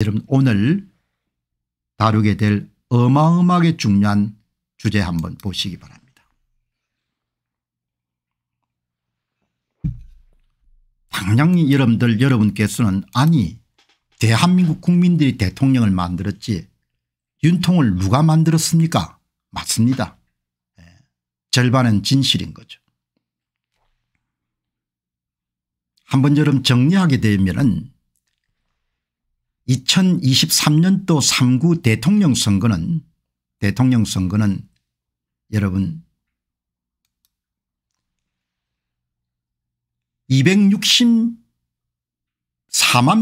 여러분 오늘 다루게 될 어마어마하게 중요한 주제 한번 보시기 바랍니다. 당장 여러분들 여러분께서는 아니 대한민국 국민들이 대통령을 만들었지 윤통을 누가 만들었습니까 맞습니다. 예. 절반은 진실인 거죠. 한번 여러분 정리하게 되면 은 2023년도 3구 대통령 선거는 대통령 선거는 여러분 264만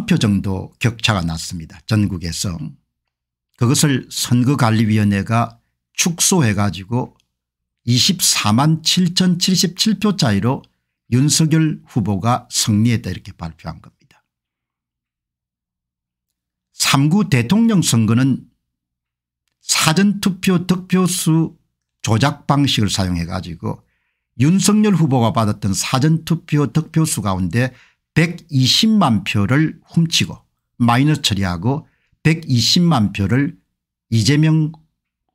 표 정도 격차가 났습니다. 전국에서 그것을 선거관리위원회가 축소해 가지고 24만 7,077표 차이로 윤석열 후보가 승리했다 이렇게 발표한 겁니다. 3구 대통령 선거는 사전투표 득표수 조작 방식을 사용해 가지고 윤석열 후보가 받았던 사전투표 득표수 가운데 120만 표를 훔치고 마이너스 처리하고 120만 표를 이재명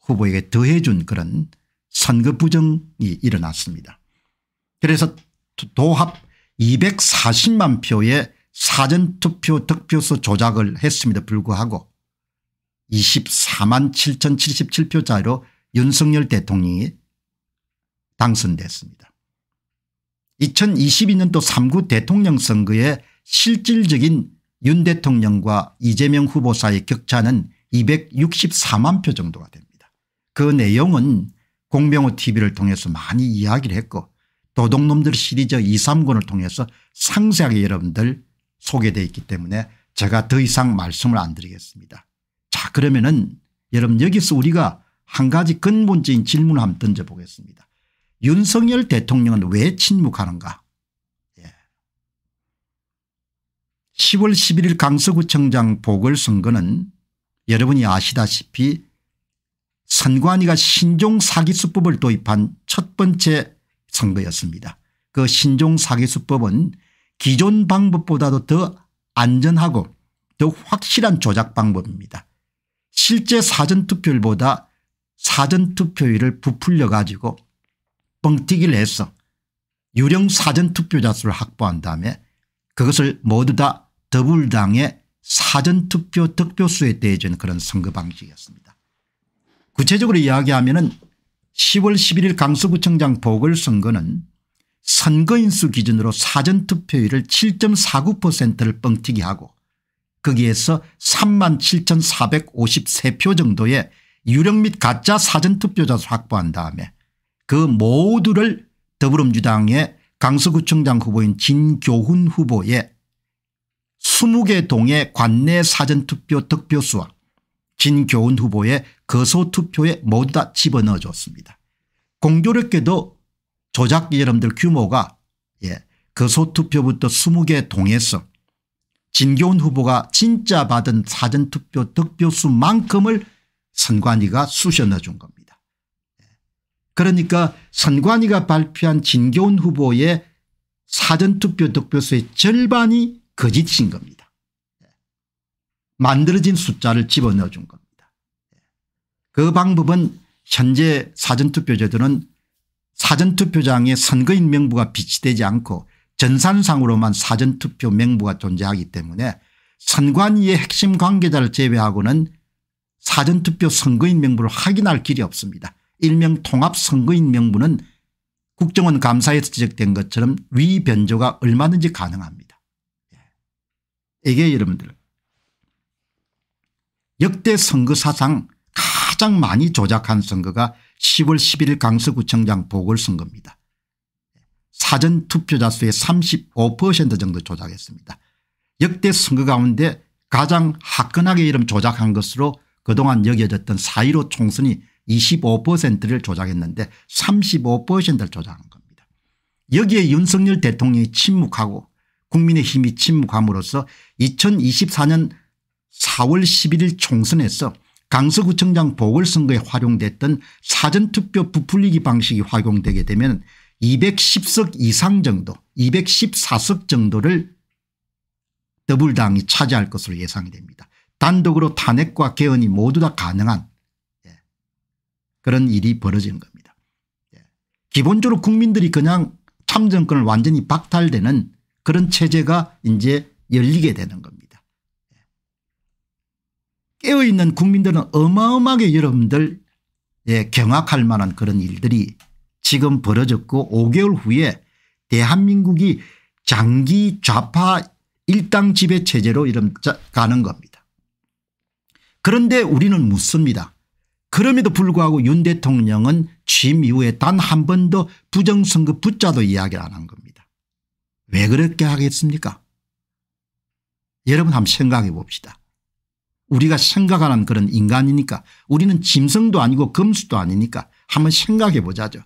후보에게 더해준 그런 선거 부정이 일어났습니다. 그래서 도합 240만 표의 사전투표 득표수 조작을 했음에도 불구하고 24만 7,077표 차로 윤석열 대통령이 당선됐습니다. 2022년도 3구 대통령 선거에 실질적인 윤 대통령과 이재명 후보 사이 격차는 264만 표 정도가 됩니다. 그 내용은 공병호 tv를 통해서 많이 이야기를 했고 도둑놈들 시리즈 2, 3권을 통해서 상세하게 여러분들 소개되어 있기 때문에 제가 더 이상 말씀을 안 드리겠습니다. 자 그러면은 여러분 여기서 우리가 한 가지 근본적인 질문을 한번 던져보겠습니다. 윤석열 대통령은 왜 침묵하는가 10월 예. 11일 강서구청장 보궐선거는 여러분이 아시다시피 선관위가 신종 사기수법을 도입한 첫 번째 선거였습니다. 그 신종 사기수법은 기존 방법보다도 더 안전하고 더 확실한 조작 방법입니다. 실제 사전투표율보다 사전투표율을 부풀려 가지고 뻥튀기를 해서 유령 사전투표자 수를 확보한 다음에 그것을 모두 다 더불당의 사전투표 득표수에 대해준 그런 선거 방식이었습니다. 구체적으로 이야기하면 10월 11일 강서구청장 보궐선거는 선거인수 기준으로 사전투표율을 7.49%를 뻥튀기 하고 거기에서 3만 7,453표 정도의 유력 및 가짜 사전투표자수 확보한 다음에 그 모두를 더불어민주당의 강서구청장 후보인 진교훈 후보의 20개 동의 관내 사전투표 득표수와 진교훈 후보의 거소투표에 모두 다 집어넣어줬습니다. 공교롭게도 조작기 여러분들 규모가 예, 거소투표부터 그 20개 동해서 진교훈 후보가 진짜 받은 사전투표 득표수만큼을 선관위가 쑤셔넣어 준 겁니다. 예. 그러니까 선관위가 발표한 진교훈 후보의 사전투표 득표수의 절반이 거짓인 겁니다. 예. 만들어진 숫자를 집어넣어 준 겁니다. 예. 그 방법은 현재 사전투표제도는 사전투표장에 선거인 명부가 비치되지 않고 전산상으로만 사전투표 명부가 존재하기 때문에 선관위의 핵심 관계자를 제외하고는 사전투표 선거인 명부를 확인할 길이 없습니다. 일명 통합선거인 명부는 국정원 감사에서 지적된 것처럼 위변조가 얼마든지 가능합니다. 예. 이게 여러분들 역대 선거 사상 가장 많이 조작한 선거가 10월 11일 강서구청장 보궐선거입니다. 사전 투표자 수의 35% 정도 조작했습니다. 역대 선거 가운데 가장 화끈하게 이름 조작한 것으로 그동안 여겨졌던 4.15 총선이 25%를 조작했는데 35%를 조작한 겁니다. 여기에 윤석열 대통령이 침묵하고 국민의힘이 침묵함으로써 2024년 4월 11일 총선에서 강서구청장 보궐선거에 활용됐던 사전투표 부풀리기 방식이 활용되게 되면 210석 이상 정도 214석 정도를 더불당이 차지할 것으로 예상이 됩니다. 단독으로 탄핵과 개헌이 모두 다 가능한 예. 그런 일이 벌어지는 겁니다. 예. 기본적으로 국민들이 그냥 참정권을 완전히 박탈되는 그런 체제가 이제 열리게 되는 겁니다. 깨어있는 국민들은 어마어마하게 여러분들 예, 경악할 만한 그런 일들이 지금 벌어졌고 5개월 후에 대한민국이 장기 좌파 일당 지배 체제로 이름 가는 겁니다. 그런데 우리는 묻습니다. 그럼에도 불구하고 윤 대통령은 취임 이후에 단 한 번도 부정선거 붙자도 이야기를 안 한 겁니다. 왜 그렇게 하겠습니까? 여러분 한번 생각해 봅시다. 우리가 생각하는 그런 인간이니까 우리는 짐승도 아니고 금수도 아니니까 한번 생각해 보자죠.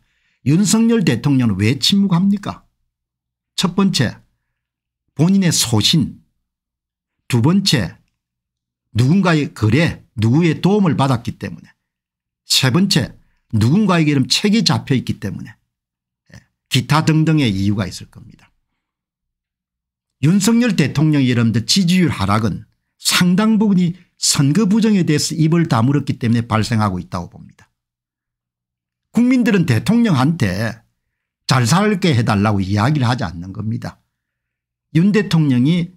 윤석열 대통령은 왜 침묵합니까 첫 번째 본인의 소신 두 번째 누군가의 거래 누구의 도움을 받았기 때문에 세 번째 누군가에게 이름 책이 잡혀 있기 때문에 예, 기타 등등의 이유가 있을 겁니다. 윤석열 대통령 여러분들 지지율 하락은 상당 부분이 선거 부정에 대해서 입을 다물었기 때문에 발생하고 있다고 봅니다. 국민들은 대통령한테 잘 살게 해달라고 이야기를 하지 않는 겁니다. 윤 대통령이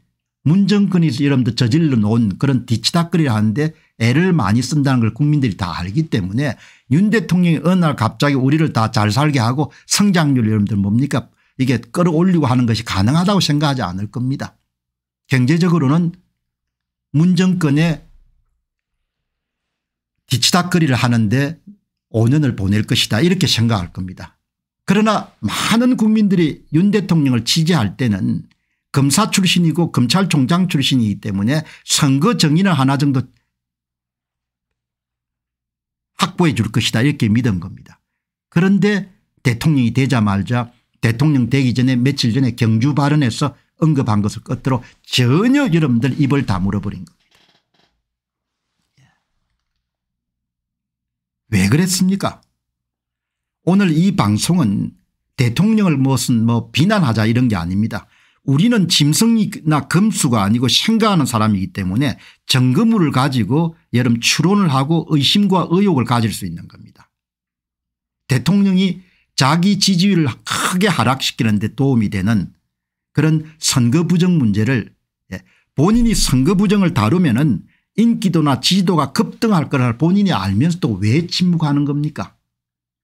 문정권이 여러분들 저질러 놓은 그런 뒤치다거리를 하는데 애를 많이 쓴다는 걸 국민들이 다 알기 때문에 윤 대통령이 어느 날 갑자기 우리를 다 잘 살게 하고 성장률 여러분들 뭡니까 이게 끌어올리고 하는 것이 가능하다고 생각하지 않을 겁니다. 경제적으로는 문정권의 뒤치다거리를 하는데 5년을 보낼 것이다 이렇게 생각할 겁니다. 그러나 많은 국민들이 윤 대통령을 지지할 때는 검사 출신이고 검찰총장 출신이기 때문에 선거 정의는 하나 정도 확보해 줄 것이다 이렇게 믿은 겁니다. 그런데 대통령이 되자마자 대통령 되기 전에 며칠 전에 경주 발언에서 언급한 것을 끝으로 전혀 여러분들 입을 다물어버린 겁니다. 왜 그랬습니까 오늘 이 방송은 대통령을 무슨 뭐 비난하자 이런 게 아닙니다. 우리는 짐승이나 금수가 아니고 생각하는 사람이기 때문에 정거물을 가지고 여름 추론을 하고 의심과 의혹을 가질 수 있는 겁니다. 대통령이 자기 지지율을 크게 하락시키는 데 도움이 되는 그런 선거 부정 문제를 예, 본인이 선거 부정을 다루면 은 인기도나 지지도가 급등할 거를 본인이 알면서도 왜 침묵하는 겁니까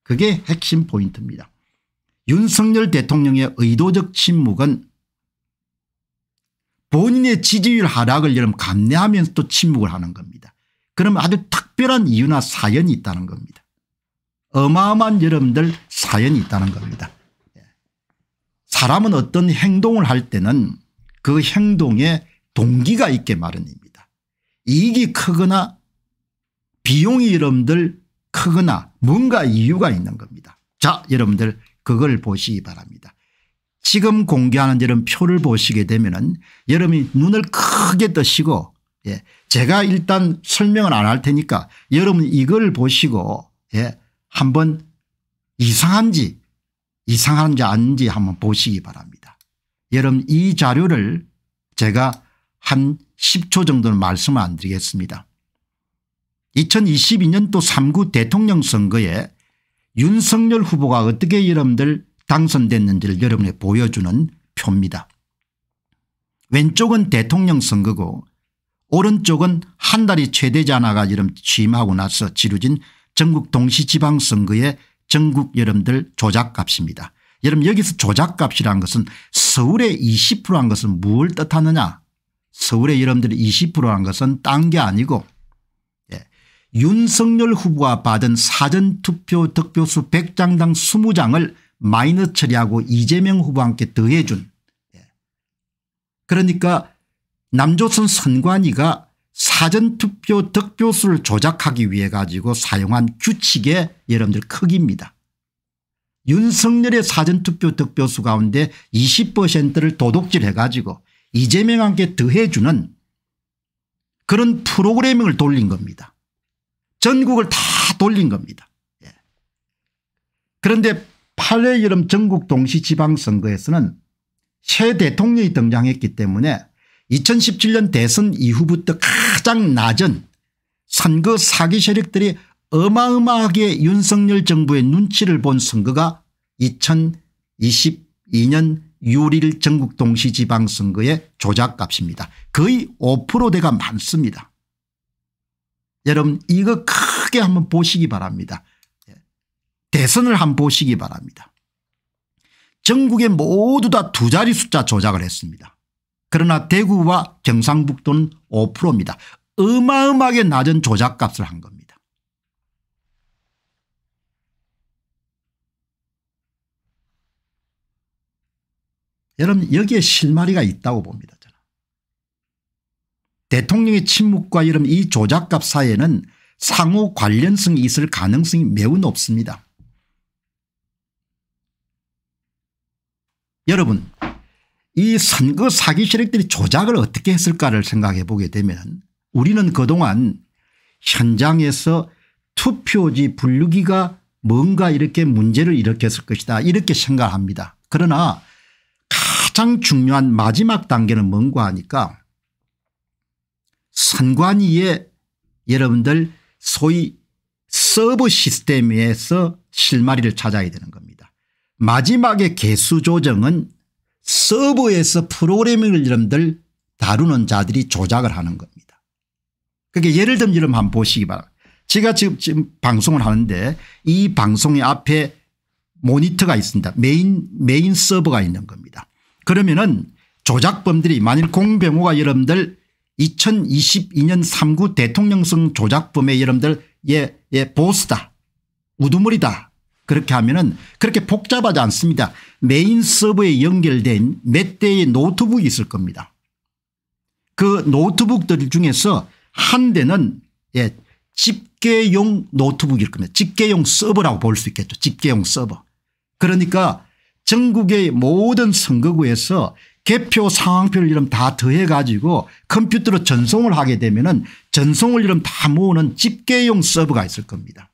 그게 핵심 포인트입니다. 윤석열 대통령의 의도적 침묵은 본인의 지지율 하락을 여러분 감내하면서도 침묵을 하는 겁니다. 그럼 아주 특별한 이유나 사연이 있다는 겁니다. 어마어마한 여러분들 사연이 있다는 겁니다. 예. 사람은 어떤 행동을 할 때는 그 행동에 동기가 있게 마련입니다. 이익이 크거나 비용이 여러분들 크거나 뭔가 이유가 있는 겁니다. 자 여러분들 그걸 보시기 바랍니다. 지금 공개하는 이런 표를 보시게 되면 은 여러분이 눈을 크게 뜨시고 예, 제가 일단 설명을 안 할 테니까 여러분 이걸 보시고 예, 한번 이상한지 이상한지 아닌지 한번 보시기 바랍니다. 여러분 이 자료를 제가 한 10초 정도는 말씀을 안 드리겠습니다. 2022년도 3구 대통령 선거에 윤석열 후보가 어떻게 여러분들 당선됐는지를 여러분에 보여주는 표입니다. 왼쪽은 대통령 선거고 오른쪽은 한 달이 최대지 않아가 이름 취임하고 나서 지루진 전국 동시지방선거의 전국 여러분들 조작값입니다. 여러분 여기서 조작값이라는 것은 서울의 20%한 것은 무엇을 뜻하느냐 서울에 여러분들이 20%한 것은 딴 게 아니고 예. 윤석열 후보가 받은 사전투표 득표수 100장당 20장을 마이너 처리하고 이재명 후보와 함께 더해 준 예. 그러니까 남조선 선관위가 사전투표 득표수를 조작하기 위해 가지고 사용한 규칙의 여러분들 크기입니다. 윤석열의 사전투표 득표수 가운데 20%를 도둑질해 가지고 이재명한테 더해주는 그런 프로그래밍을 돌린 겁니다. 전국을 다 돌린 겁니다. 예. 그런데 8회 여름 전국 동시지방선거에서는 새 대통령이 등장했기 때문에 2017년 대선 이후부터 가장 낮은 선거 사기 세력들이 어마어마하게 윤석열 정부의 눈치를 본 선거가 2022년 6일 전국 동시지방선거의 조작값입니다. 거의 5%대가 많습니다. 여러분 이거 크게 한번 보시기 바랍니다. 대선을 한번 보시기 바랍니다. 전국에 모두 다 두 자리 숫자 조작을 했습니다. 그러나 대구와 경상북도는 5%입니다. 어마어마하게 낮은 조작값을 한 겁니다. 여러분 여기에 실마리가 있다고 봅니다. 대통령의 침묵과 여러분 이 조작값 사이에는 상호 관련성이 있을 가능성이 매우 높습니다. 여러분 이 선거 사기 세력들이 조작을 어떻게 했을까를 생각해 보게 되면 우리는 그동안 현장에서 투표지 분류기가 뭔가 이렇게 문제를 일으켰을 것이다 이렇게 생각합니다. 그러나 가장 중요한 마지막 단계는 뭔가 하니까 선관위에 여러분들 소위 서브 시스템에서 실마리를 찾아야 되는 겁니다. 마지막에 개수 조정은 서브에서 프로그래밍을 여러분들 다루는 자들이 조작을 하는 겁니다. 그게 그러니까 예를 들면 여러분 한번 보시기 바랍니다. 제가 지금, 지금 방송을 하는데 이 방송의 앞에 모니터가 있습니다. 메인 메인 서버가 있는 겁니다. 그러면은 조작범들이 만일 공병호가 여러분들 2022년 3구 대통령성 조작범의 여러분들 예, 예 보스다 우두머리다 그렇게 하면은 그렇게 복잡하지 않습니다. 메인 서버에 연결된 몇 대의 노트북이 있을 겁니다. 그 노트북들 중에서 한 대는 예, 집계용 노트북일 겁니다. 집계용 서버라고 볼 수 있겠죠. 집계용 서버. 그러니까 전국의 모든 선거구에서 개표 상황표를 이름 다 더해 가지고 컴퓨터로 전송을 하게 되면 은 전송을 이름 다 모으는 집계용 서버가 있을 겁니다.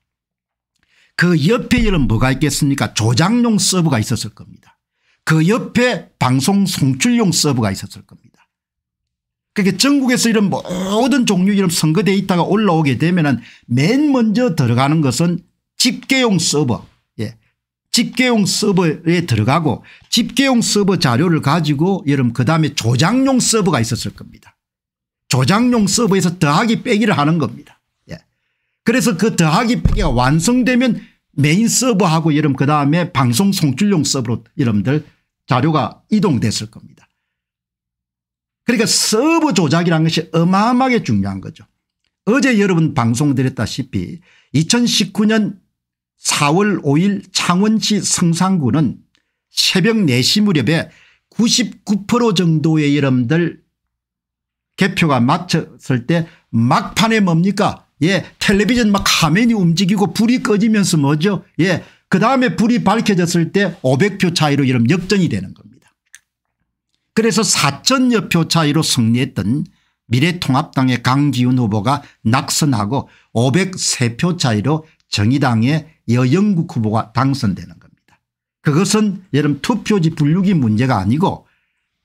그 옆에 이름 뭐가 있겠습니까 조작용 서버가 있었을 겁니다. 그 옆에 방송 송출용 서버가 있었을 겁니다. 그게 그러니까 전국에서 이런 모든 종류 이런 선거 데이터가 올라오게 되면 은맨 먼저 들어가는 것은 집계용 서버 집계용 서버에 들어가고 집계용 서버 자료를 가지고 여러분 그 다음에 조작용 서버가 있었을 겁니다. 조작용 서버에서 더하기 빼기를 하는 겁니다. 예. 그래서 그 더하기 빼기가 완성되면 메인 서버하고 여러분 그 다음에 방송 송출용 서버로 여러분들 자료가 이동됐을 겁니다. 그러니까 서버 조작이라는 것이 어마어마하게 중요한 거죠. 어제 여러분 방송 드렸다시피 2019년 4월 5일 창원시 성산구는 새벽 4시 무렵에 99% 정도의 여러분들 개표가 마쳤을 때 막판에 뭡니까 예 텔레비전 막 화면이 움직이고 불이 꺼지면서 뭐죠 예그 다음에 불이 밝혀졌을 때 500표 차이로 이런 역전이 되는 겁니다. 그래서 4천여 표 차이로 승리했던 미래통합당의 강기훈 후보가 낙선하고 503표 차이로 정의당의 여영국 후보가 당선되는 겁니다. 그것은 여러분 투표지 분류기 문제가 아니고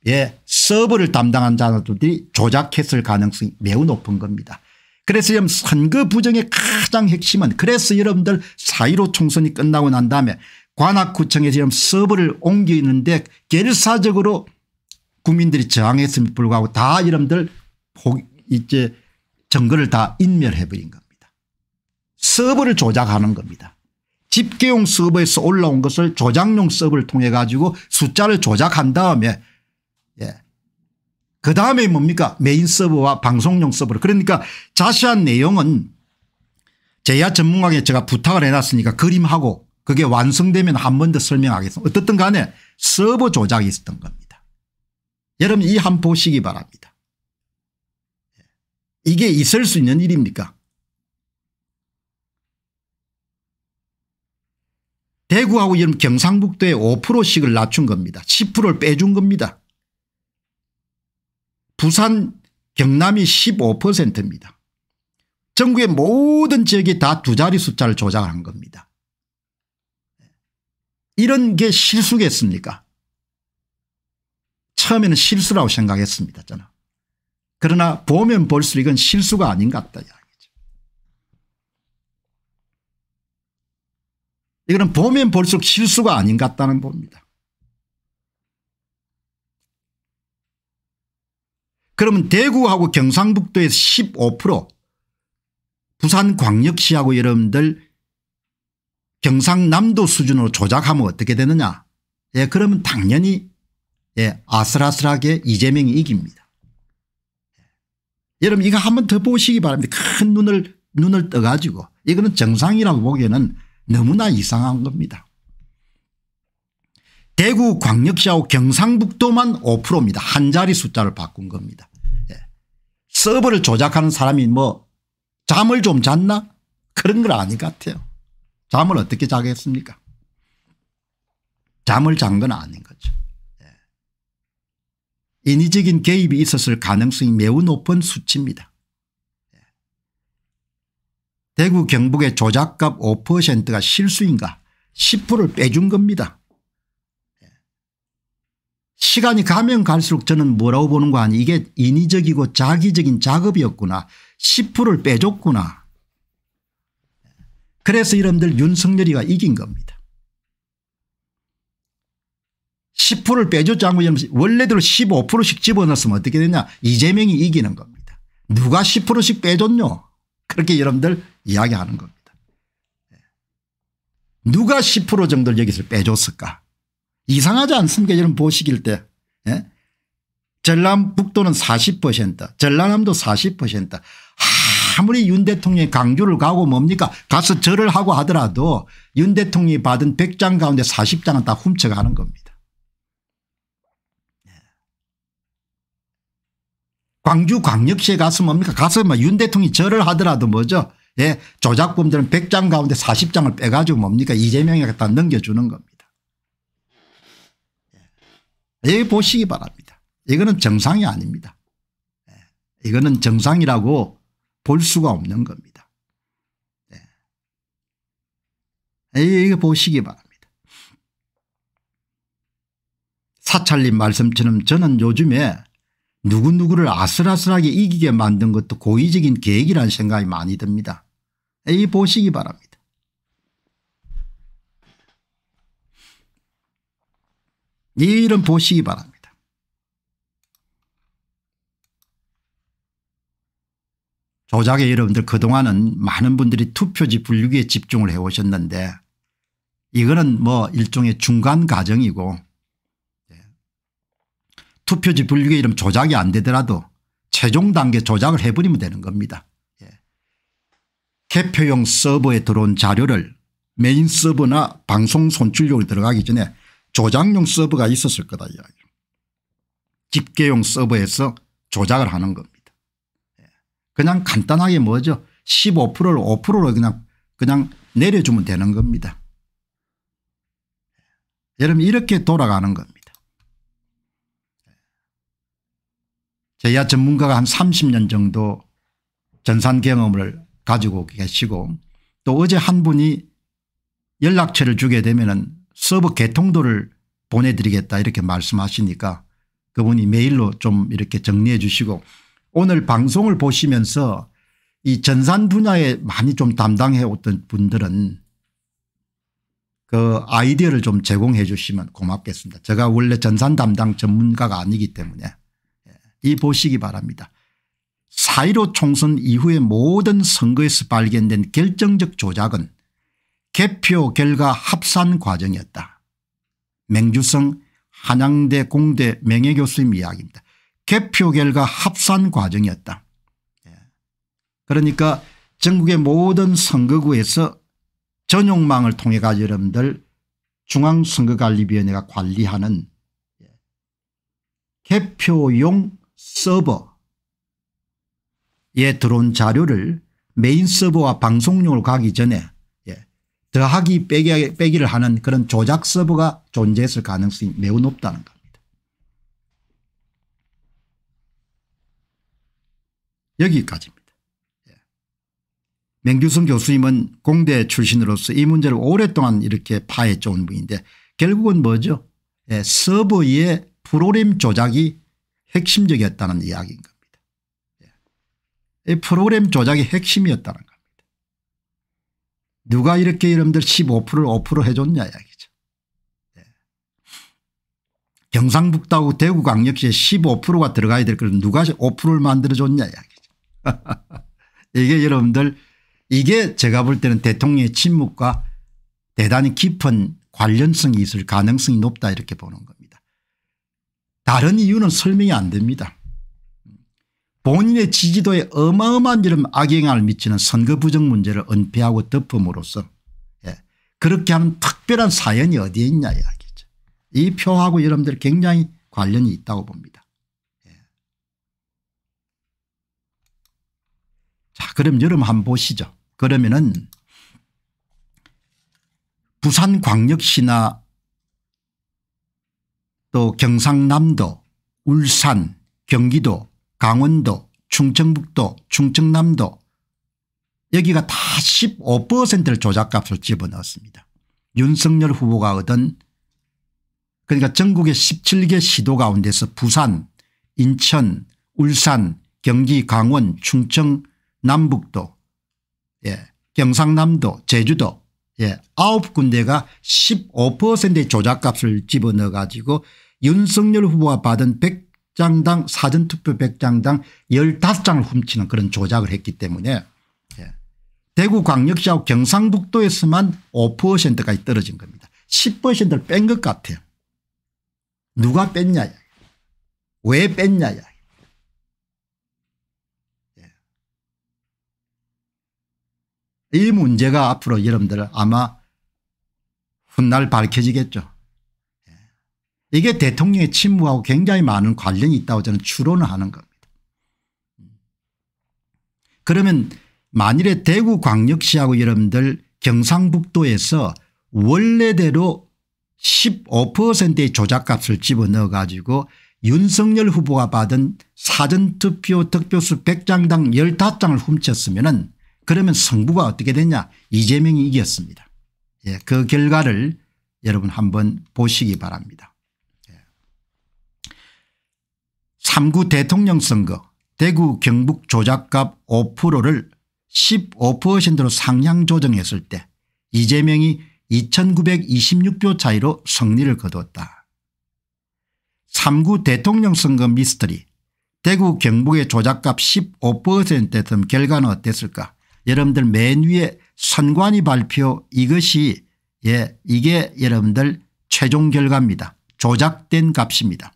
예, 서버를 담당한 자들이 조작했을 가능성이 매우 높은 겁니다. 그래서 지금 선거 부정의 가장 핵심은 그래서 여러분들 사1로 총선이 끝나고 난 다음에 관악구청에 지금 서버를 옮기는데 결사적으로 국민들이 저항했음에 불구하고 다 여러분들 이제 정거를 다 인멸해버린 겁니다. 서버를 조작하는 겁니다. 집계용 서버에서 올라온 것을 조작용 서버를 통해 가지고 숫자를 조작한 다음에 예. 그 다음에 뭡니까 메인 서버와 방송용 서버를 그러니까 자세한 내용은 제야 전문가에 게 제가 부탁을 해놨으니까 그림하고 그게 완성되면 한 번 더 설명하겠습니다. 어떻든 간에 서버 조작이 있었던 겁니다. 여러분 이 한 보시기 바랍니다. 예. 이게 있을 수 있는 일입니까 대구하고 이런 경상북도에 5%씩을 낮춘 겁니다. 10%를 빼준 겁니다. 부산 경남이 15%입니다. 전국의 모든 지역이 다 두 자리 숫자를 조작한 겁니다. 이런 게 실수겠습니까 처음에는 실수라고 생각했습니다. 저는. 그러나 보면 볼수록 이건 실수가 아닌 것 같다. 이거는 보면 볼수록 실수가 아닌 것 같다는 겁니다. 그러면 대구하고 경상북도에서 15% 부산광역시하고 여러분들 경상남도 수준으로 조작하면 어떻게 되느냐 예 그러면 당연히 예 아슬아슬하게 이재명이 이깁니다. 여러분 이거 한번 더 보시기 바랍니다. 큰 눈을 눈을 떠가지고 이거는 정상이라고 보기에는 너무나 이상한 겁니다. 대구 광역시하고 경상북도만 5%입니다. 한 자리 숫자를 바꾼 겁니다. 예. 서버를 조작하는 사람이 뭐 잠을 좀 잤나 그런 건 아닌 것 같아요. 잠을 어떻게 자겠습니까 잠을 잔 건 아닌 거죠. 예. 인위적인 개입이 있었을 가능성이 매우 높은 수치입니다. 대구 경북의 조작값 5%가 실수인가 10%를 빼준 겁니다. 시간이 가면 갈수록 저는 뭐라고 보는 거 아니 이게 인위적이고 자기적인 작업이었구나 10%를 빼줬구나. 그래서 이름들 윤석열이가 이긴 겁니다. 10%를 빼줬지 않고 원래대로 15%씩 집어넣었으면 어떻게 되냐 이재명이 이기는 겁니다. 누가 10%씩 빼줬냐 그렇게 여러분들 이야기하는 겁니다. 예. 누가 10% 정도를 여기서 빼줬을까 이상하지 않습니까 여러분 보시길 때 예? 전남북도는 40% 전라남도 40% 아무리 윤 대통령이 강주를 가고 뭡니까 가서 절을 하고 하더라도 윤 대통령이 받은 100장 가운데 40장은 다 훔쳐가는 겁니다. 예. 광주 광역시에 가서 뭡니까 가서 뭐 윤 대통령이 절을 하더라도 뭐죠 예, 조작범들은 100장 가운데 40장을 빼가지고 뭡니까 이재명에 갖다 넘겨주는 겁니다. 예, 보시기 바랍니다. 이거는 정상이 아닙니다. 예, 이거는 정상이라고 볼 수가 없는 겁니다. 예, 이거 보시기 바랍니다. 사찰님 말씀처럼 저는 요즘에 누구누구를 아슬아슬하게 이기게 만든 것도 고의적인 계획이라는 생각이 많이 듭니다. 이 보시기 바랍니다. 이 일은 보시기 바랍니다. 조작에 여러분들 그동안은 많은 분들이 투표지 분류기에 집중을 해오셨는데 이거는 뭐 일종의 중간 과정이고 예. 투표지 분류기 이름 조작이 안 되더라도 최종 단계 조작을 해버리면 되는 겁니다. 개표용 서버에 들어온 자료를 메인 서버나 방송 손출용이 들어가기 전에 조작용 서버가 있었을 거다 이야기. 집계용 서버에서 조작을 하는 겁니다. 예. 그냥 간단하게 뭐죠 15%를 5%로 그냥 그냥 내려주면 되는 겁니다. 예. 여러분 이렇게 돌아가는 겁니다. 예. 제야 전문가가 한 30년 정도 전산 경험을 가지고 계시고 또 어제 한 분이 연락처를 주게 되면은 서버 개통도를 보내드리겠다 이렇게 말씀하시니까 그분이 메일로 좀 이렇게 정리해 주시고 오늘 방송을 보시면서 이 전산 분야에 많이 좀 담당해 오던 분들은 그 아이디어를 좀 제공해 주시면 고맙겠습니다. 제가 원래 전산 담당 전문가가 아니기 때문에 예, 이 보시기 바랍니다. 4.15 총선 이후의 모든 선거에서 발견된 결정적 조작은 개표 결과 합산 과정이었다. 맹주성 한양대 공대 명예교수님 이야기입니다. 개표 결과 합산 과정이었다. 예. 그러니까 전국의 모든 선거구에서 전용망을 통해 가지 여러분들 중앙선거관리위원회가 관리하는 예. 개표용 서버 예 들어온 자료를 메인 서버와 방송용으로 가기 전에 예, 더하기 빼기, 빼기를 하는 그런 조작 서버가 존재했을 가능성이 매우 높다는 겁니다. 여기까지입니다. 예. 맹규성 교수님은 공대 출신으로서 이 문제를 오랫동안 이렇게 파헤쳐온 분인데 결국은 뭐죠? 예, 서버의 프로그램 조작이 핵심적이었다는 이야기인 겁니다. 이 프로그램 조작의 핵심이었다는 겁니다. 누가 이렇게 여러분들 15%를 5% 해줬냐 이야기죠. 네. 경상북도하고 대구광역시에 15%가 들어가야 될걸 누가 5%를 만들어줬냐 이야기죠. 이게 여러분들 이게 제가 볼 때는 대통령의 침묵과 대단히 깊은 관련성이 있을 가능성이 높다 이렇게 보는 겁니다. 다른 이유는 설명이 안 됩니다. 본인의 지지도에 어마어마한 이런 악영향을 미치는 선거 부정 문제를 은폐하고 덮음으로써 예. 그렇게 하는 특별한 사연이 어디에 있냐 이야기죠. 이 표하고 여러분들 굉장히 관련이 있다고 봅니다. 예. 자 그럼 여러분 한번 보시죠. 그러면은 부산광역시나 또 경상남도 울산 경기도 강원도 충청북도 충청남도 여기가 다 15%를 조작값을 집어넣었습니다. 윤석열 후보가 얻은 그러니까 전국의 17개 시도 가운데서 부산 인천 울산 경기 강원 충청 남북도 예, 경상남도 제주도 예, 9군데가 15%의 조작값을 집어넣어 가지고 윤석열 후보가 받은 100 100장당 사전투표 100장당 15장을 훔치는 그런 조작을 했기 때문에 예. 대구광역시하고 경상북도에서만 5%까지 떨어진 겁니다. 10%를 뺀 것 같아요. 누가 뺐냐 왜 뺐냐 예. 이 문제가 앞으로 여러분들 아마 훗날 밝혀지겠죠. 이게 대통령의 침묵하고 굉장히 많은 관련이 있다고 저는 추론을 하는 겁니다. 그러면 만일에 대구광역시하고 여러분들 경상북도에서 원래대로 15%의 조작값을 집어넣어 가지고 윤석열 후보가 받은 사전투표 득표수 100장당 15장을 훔쳤으면 은 그러면 성부가 어떻게 됐냐 이재명이 이겼습니다. 예, 그 결과를 여러분 한번 보시기 바랍니다. 3구 대통령 선거 대구 경북 조작값 5%를 15%로 상향 조정했을 때 이재명이 2926표 차이로 승리를 거두었다. 3구 대통령 선거 미스터리 대구 경북의 조작값 15%대 등 결과는 어땠을까 여러분들 맨 위에 선관위 발표 이것이 예 이게 여러분들 최종 결과입니다. 조작된 값입니다.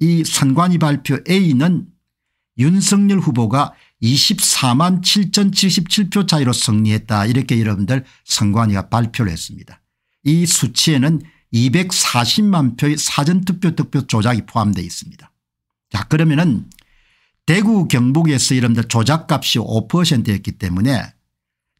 이 선관위 발표 A는 윤석열 후보가 24만 7,077표 차이로 승리했다 이렇게 여러분들 선관위가 발표를 했습니다. 이 수치에는 240만 표의 사전투표 득표 조작이 포함되어 있습니다. 자 그러면은 대구 경북에서 여러분들 조작값이 5%였기 때문에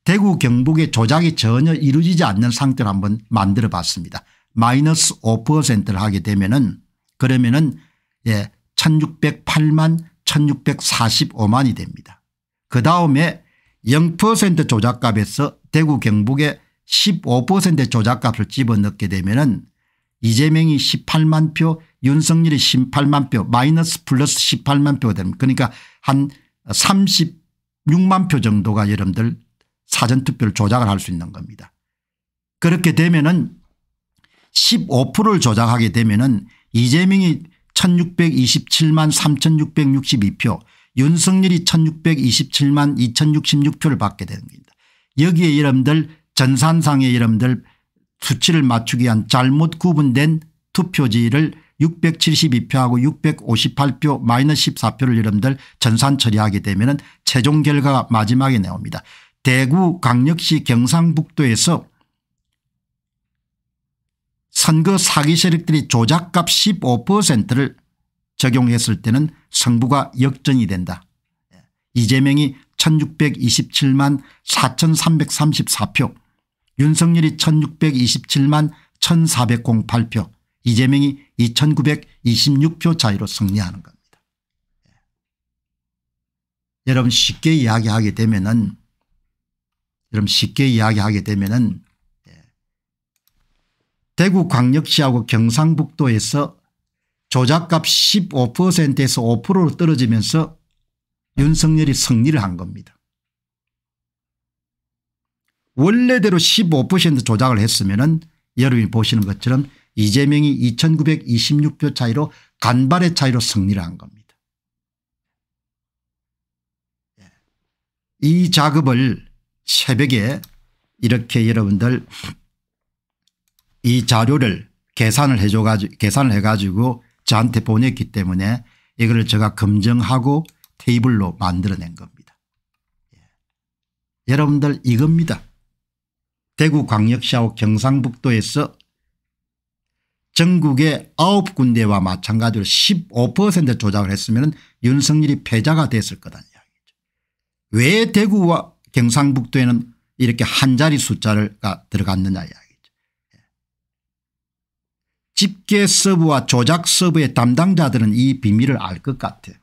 대구 경북의 조작이 전혀 이루어지지 않는 상태를 한번 만들어 봤습니다. 마이너스 5%를 하게 되면은 그러면은 예, 1608만 1645만이 됩니다. 그 다음에 0% 조작값에서 대구 경북에 15% 조작값을 집어넣게 되면 은 이재명이 18만 표 윤석열이 18만 표 마이너스 플러스 18만 표가 됩니다. 그러니까 한 36만 표 정도가 여러분들 사전투표를 조작을 할 수 있는 겁니다. 그렇게 되면 은 15%를 조작하게 되면 은 이재명이 1627만 3662표 윤석열이 1627만 2066표를 받게 되는 겁니다. 여기에 여러분들 전산상의 여러분들 수치를 맞추기 위한 잘못 구분된 투표지를 672표하고 658표 마이너스 14표를 여러분들 전산 처리하게 되면 최종 결과가 마지막에 나옵니다. 대구 강력시 경상북도에서 선거 사기 세력들이 조작값 15%를 적용했을 때는 승부가 역전이 된다. 예. 이재명이 1627만 4334표 윤석열이 1627만 1408표 이재명이 2926표 차이로 승리하는 겁니다. 예. 여러분 쉽게 이야기하게 되면은 여러분 쉽게 이야기하게 되면은 대구광역시하고 경상북도에서 조작값 15%에서 5%로 떨어지면서 윤석열이 승리를 한 겁니다. 원래대로 15% 조작을 했으면 은 여러분이 보시는 것처럼 이재명이 2926표 차이로 간발의 차이로 승리를 한 겁니다. 예. 이 작업을 새벽에 이렇게 여러분들 이 자료를 계산을 해줘 가지고 계산을 해 가지고 저한테 보냈기 때문에 이거를 제가 검증하고 테이블로 만들어낸 겁니다. 예. 여러분들 이겁니다. 대구광역시하고 경상북도에서 전국의 9군데와 마찬가지로 15% 조작을 했으면 윤석열이 패자가 됐을 거는 이야기죠. 왜 대구와 경상북도에는 이렇게 한 자리 숫자가 들어갔느냐 이야기. 집계 서브와 조작 서브의 담당자들은 이 비밀을 알 것 같아요.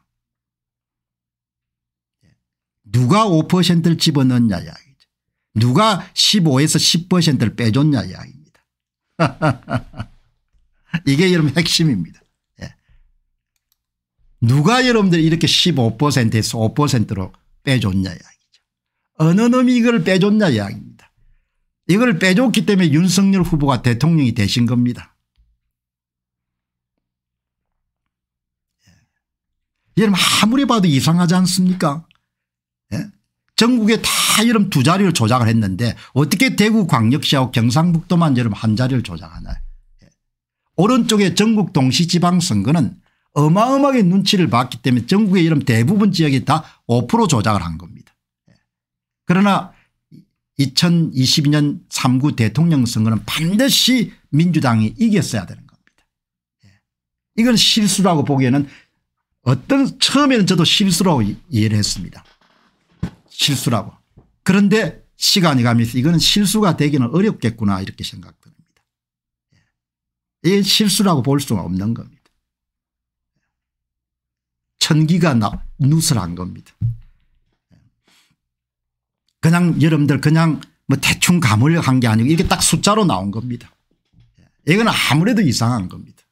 누가 5%를 집어넣냐 이야기죠. 누가 15에서 10%를 빼줬냐 이야기입니다. 이게 여러분 핵심입니다. 예. 누가 여러분들 이렇게 15%에서 5%로 빼줬냐 이야기죠. 어느 놈이 이걸 빼줬냐 이야기입니다. 이걸 빼줬기 때문에 윤석열 후보가 대통령이 되신 겁니다. 여러분 아무리 봐도 이상하지 않습니까 예? 전국에 다 여러분 두 자리를 조작을 했는데 어떻게 대구 광역시하고 경상북도만 여러분 한 자리를 조작하나요 예. 오른쪽에 전국 동시지방선거는 어마어마하게 눈치를 봤기 때문에 전국의 이런 대부분 지역이 다 5% 조작을 한 겁니다. 예? 그러나 2022년 3구 대통령 선거는 반드시 민주당이 이겼어야 되는 겁니다. 예? 이건 실수라고 보기에는 어떤 처음에는 저도 실수라고 이해를 했습니다. 실수라고. 그런데 시간이 가면서 이거는 실수가 되기는 어렵겠구나 이렇게 생각됩니다. 예. 이 실수라고 볼 수가 없는 겁니다. 천기가 나, 누설한 겁니다. 예. 그냥 여러분들 그냥 뭐 대충 감을한 게 아니고 이게 딱 숫자로 나온 겁니다. 예. 이건 아무래도 이상한 겁니다.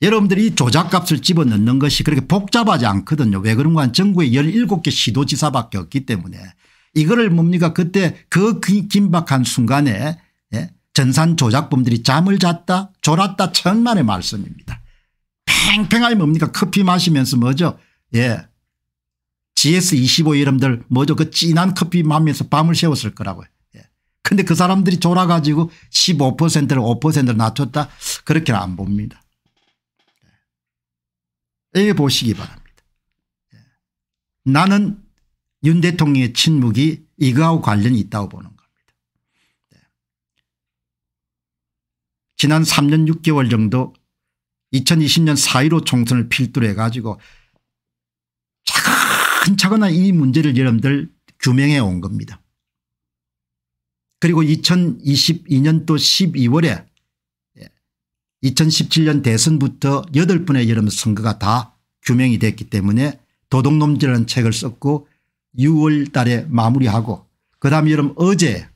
여러분들이 조작값을 집어넣는 것이 그렇게 복잡하지 않거든요. 왜 그런가 하면 전국에 17개 시도지사밖에 없기 때문에 이거를 뭡니까 그때 그 긴박한 순간에 예? 전산 조작범들이 잠을 잤다 졸았다 천만의 말씀입니다. 팽팽하게 뭡니까 커피 마시면서 뭐죠 예 GS25 이름들 뭐죠 그 진한 커피 마면서 밤을 새웠을 거라고요. 그데그 예. 사람들이 졸아가지고 15%를 5%를 낮췄다 그렇게는 안 봅니다. 해 보시기 바랍니다. 예. 나는 윤 대통령의 침묵이 이거하고 관련이 있다고 보는 겁니다. 예. 지난 3년 6개월 정도 2020년 4.15 총선을 필두로 해가지고 차근차근한 이 문제를 여러분들 규명해 온 겁니다. 그리고 2022년도 12월에 2017년 대선부터 8번의 여름 선거가 다 규명이 됐기 때문에 도둑놈이라는 책을 썼고 6월 달에 마무리하고 그 다음 여름 어제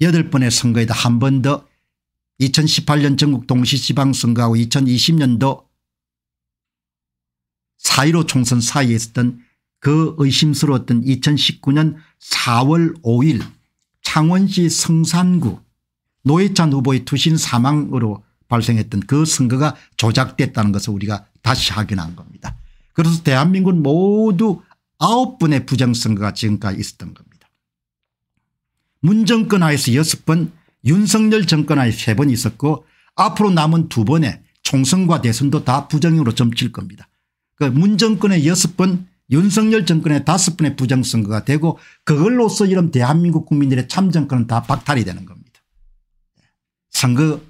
8번의 선거에다 한 번 더 2018년 전국 동시지방선거하고 2020년도 4.15 총선 사이에 있었던 그 의심스러웠던 2019년 4월 5일 창원시 성산구 노회찬 후보의 투신 사망으로 발생했던 그 선거가 조작됐다는 것을 우리가 다시 확인한 겁니다. 그래서 대한민국 모두 아홉 번의 부정선거가 지금까지 있었던 겁니다. 문정권 하에서 여섯 번 윤석열 정권 하에 세번 있었고 앞으로 남은 두 번의 총선과 대선도 다 부정으로 점칠 겁니다. 그러니까 문정권의 여섯 번 윤석열 정권의 다섯 번의 부정선거가 되고 그걸로써 이런 대한민국 국민들의 참정권은 다 박탈이 되는 겁니다. 예. 선거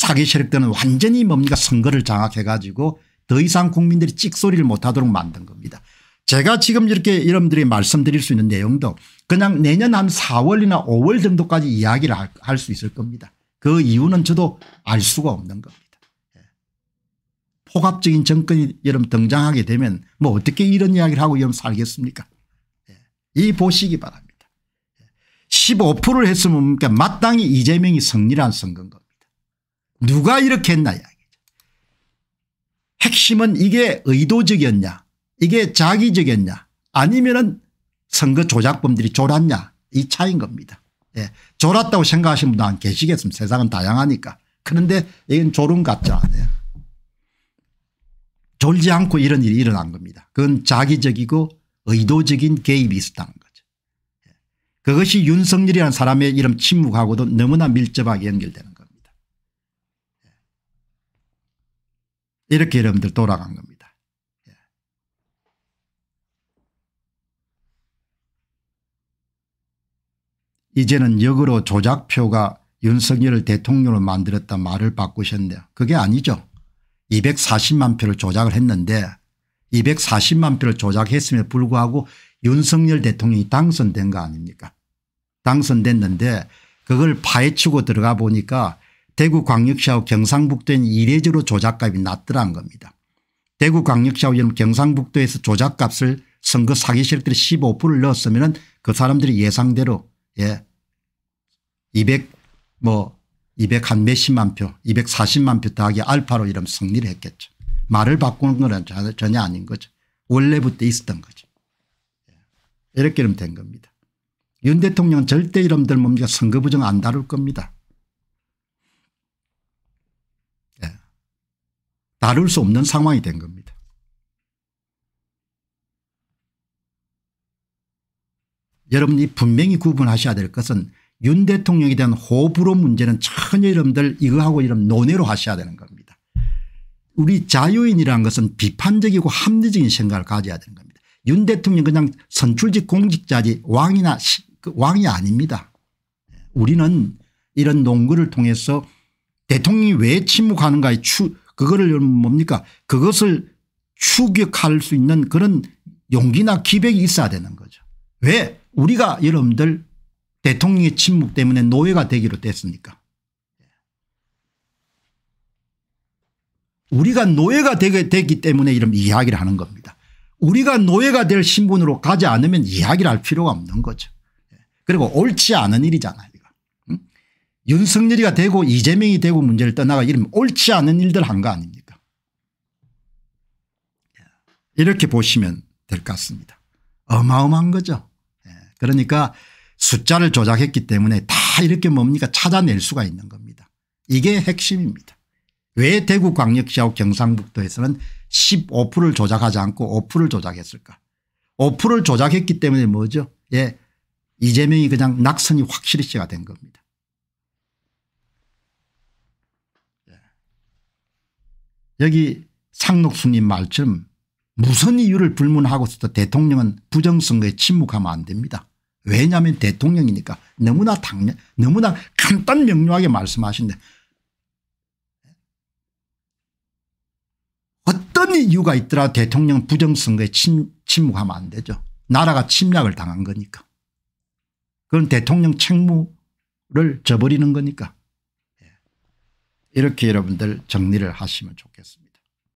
사기 세력들은 완전히 뭡니까 선거를 장악해 가지고 더 이상 국민들이 찍소리를 못하도록 만든 겁니다. 제가 지금 이렇게 여러분들이 말씀드릴 수 있는 내용도 그냥 내년 한 4월이나 5월 정도까지 이야기를 할 수 있을 겁니다. 그 이유는 저도 알 수가 없는 겁니다. 폭압적인 예. 정권이 여러분 등장하게 되면 뭐 어떻게 이런 이야기를 하고 여러분 살겠습니까 예. 이 보시기 바랍니다. 15%를 예. 했으면 그니까 마땅히 이재명이 승리란 선거인 겁니다. 누가 이렇게 했나 야 핵심은 이게 의도적이었냐 이게 자기적이었냐 아니면 은 선거 조작범들이 졸았냐 이 차인 겁니다. 예. 졸았다고 생각하시는 분도 안 계시겠습니다. 세상은 다양하니까. 그런데 이건 졸음 같지 않아요. 졸지 않고 이런 일이 일어난 겁니다. 그건 자기적이고 의도적인 개입이 있었다는 거죠. 예, 그것이 윤석열이라는 사람의 이름 침묵하고도 너무나 밀접하게 연결되는 거죠. 이렇게 여러분들 돌아간 겁니다. 예. 이제는 역으로 조작표가 윤석열을 대통령으로 만들었다 말을 바꾸셨네요. 그게 아니죠. 240만 표를 조작을 했는데 240만 표를 조작했음에 불구하고 윤석열 대통령이 당선된 거 아닙니까 당선됐는데 그걸 파헤치고 들어가 보니까 대구광역시하고 경상북도에는 이례적으로 조작값이 낮더란 겁니다. 대구광역시하고 경상북도에서 조작값을 선거 사기실들이 15%를 넣었으면 그 사람들이 예상대로 예 200, 뭐 200 한 몇십만 표 240만 표 더하기 알파로 이러 승리를 했겠죠. 말을 바꾸는 건 전혀 아닌 거죠. 원래부터 있었던 거죠. 예. 이렇게 이러면 된 겁니다. 윤 대통령은 절대 이름들 뭡니까 선거부정 안 다룰 겁니다. 다룰 수 없는 상황이 된 겁니다. 여러분이 분명히 구분하셔야 될 것은 윤 대통령에 대한 호불호 문제는 전혀 여러분들 이거하고 이런 논외로 하셔야 되는 겁니다. 우리 자유인이라는 것은 비판적이고 합리적인 생각을 가져야 되는 겁니다. 윤 대통령 그냥 선출직 공직자지 왕이나 그 왕이 아닙니다. 우리는 이런 농구를 통해서 대통령이 왜 침묵하는가의 추 그거를 뭡니까 그것을 추격할 수 있는 그런 용기나 기백이 있어야 되는 거죠. 왜 우리가 여러분들 대통령의 침묵 때문에 노예가 되기로 됐습니까 우리가 노예가 되게 되기 때문에 이런 이야기를 하는 겁니다. 우리가 노예가 될 신분으로 가지 않으면 이야기를 할 필요가 없는 거죠. 예. 그리고 옳지 않은 일이잖아요. 윤석열이가 되고 이재명이 되고 문제를 떠나가 이런 옳지 않은 일들 한 거 아닙니까 예. 이렇게 보시면 될 것 같습니다. 어마어마한 거죠. 예. 그러니까 숫자를 조작했기 때문에 다 이렇게 뭡니까 찾아낼 수가 있는 겁니다. 이게 핵심입니다. 왜 대구 광역시하고 경상북도에서는 15%를 조작하지 않고 5%를 조작했을까 5%를 조작했기 때문에 뭐죠 예 이재명이 그냥 낙선이 확실시가 된 겁니다. 여기 상록수님 말처럼 무슨 이유를 불문하고서도 대통령은 부정선거에 침묵하면 안 됩니다. 왜냐하면 대통령이니까 너무나 당연 너무나 간단 명료하게 말씀하신데 어떤 이유가 있더라도 대통령 부정선거에 침, 침묵하면 안 되죠. 나라가 침략을 당한 거니까. 그건 대통령 책무를 저버리는 거니까. 이렇게 여러분들 정리를 하시면 좋겠습니다.